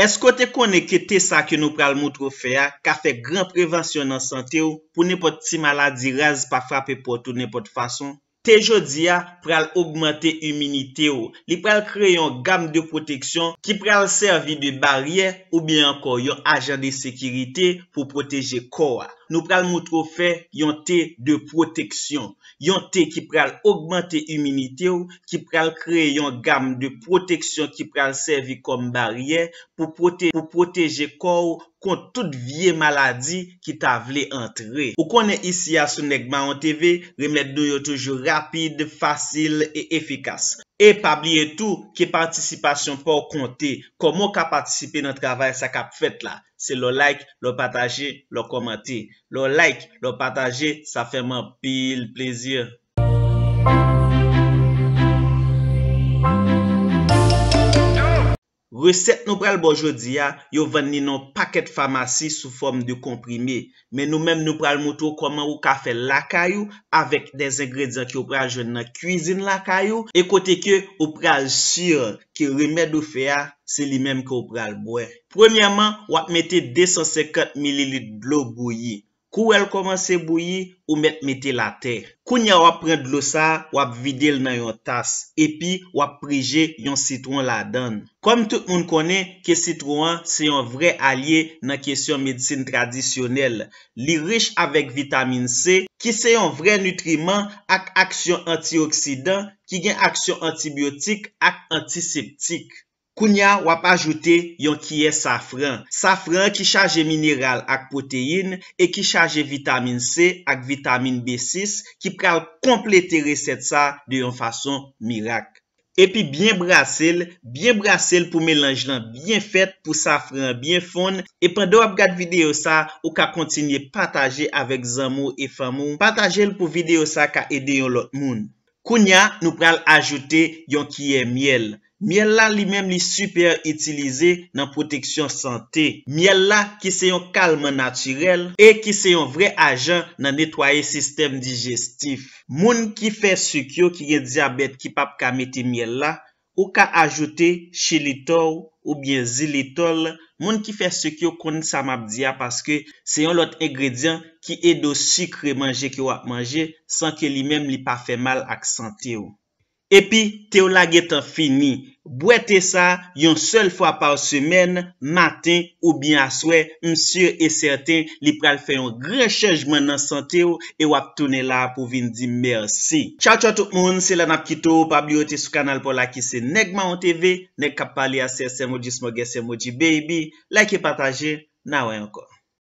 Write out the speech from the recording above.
Esko te kone ke te sa ke nou pral moutro fe a, ka fe gran prevensyon nan sante ou, pou nepot ti maladi raz pa frape pot ou nepot fason? Te jodi a pral augmente iminite ou, li pral kre yon gam de proteksyon ki pral servi de barye ou bien anko yon ajan de sekirite pou proteje kowa. Nou pral moutro fe yon te de proteksyon. Yon te ki pral augmente iminite ou, ki pral kre yon gam de proteksyon ki pral servi kom barye pou proteje kou kont tout vie maladi ki ta vle entre. Ou konen isi ya sounek ma an TV, remet do yo toujou rapide, fasil e efikas. E pabli etou ki patisipasyon pou konti. Komo ka patisipe nan travay sa kap fet la? Se lo like, lo pataje, lo komante. Lo like, lo pataje, sa fèman pil plezyon. Reset nou pral bonjodi ya, yo venni nan paket famasi sou form de komprime. Men nou menm nou pral moutou koman ou kafe lakayou, avek den zengredyan ki ou pral jen nan kuzin lakayou, e kote ke ou pral syr ki remèd ou feya, se li menm ki ou pral bwe. Premyaman, wak mette 250 ml blou bouye. Kou el komanse bouyi, ou met metel a ter. Kou nya wap prend lo sa, wap videl nan yon tas, epi wap prije yon citron la dan. Kom tout moun konen, ke citron se yon vre alye nan kesyon medisin tradisyonel. Li riche avek vitamine C, ki se yon vre nutriment ak aksyon antioksidan, ki gen aksyon antibiotik ak antiseptik. Kounya wap ajoute yon kiye safran. Safran ki chaje mineral ak poteyin e ki chaje vitamine C ak vitamine B6 ki pral komplete resept sa de yon fason mirak. E pi byen brase l, byen brase l pou melange lan byen fet pou safran byen fon e pandou ap gade videyo sa ou ka kontinye pataje avek zanmou e famou pataje l pou videyo sa ka ede yon lot moun. Kounya nou pral ajoute yon kiye miel Miel la li menm li super itilize nan proteksyon sante. Miel la ki se yon kalman naturel e ki se yon vre ajan nan netwaye sistem digestif. Moun ki fe suk yo ki gen diabet ki pap ka mette miel la ou ka ajote chelitol ou bien zilitol. Moun ki fe suk yo koni sa map diya paske se yon lot egredyan ki e do sikre manje ki wap manje san ke li menm li pa fe mal ak sante yo. Epi, te ou la getan fini. Bwete sa, yon sel fwa par semen, maten, ou bien aswe, msir e serten, li pral fe yon gre chanjman nan sante ou, e wap tounen la pou vin di mersi. Chow chow tout moun, se lan ap kito ou pa biyote sou kanal pou laki se neg ma ou TV, neg kap pali ase se modi smog e se modi baby, like e pataje, nawen ankon.